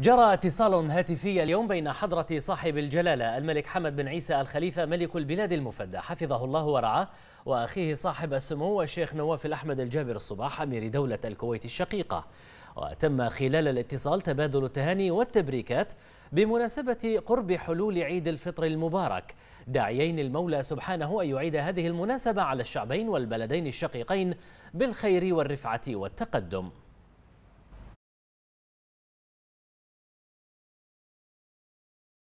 جرى اتصال هاتفي اليوم بين حضرة صاحب الجلالة الملك حمد بن عيسى الخليفة ملك البلاد المفدى حفظه الله ورعاه وأخيه صاحب السمو الشيخ نواف الأحمد الجابر الصباح أمير دولة الكويت الشقيقة وتم خلال الاتصال تبادل التهاني والتبريكات بمناسبة قرب حلول عيد الفطر المبارك داعيين المولى سبحانه أن يعيد هذه المناسبة على الشعبين والبلدين الشقيقين بالخير والرفعة والتقدم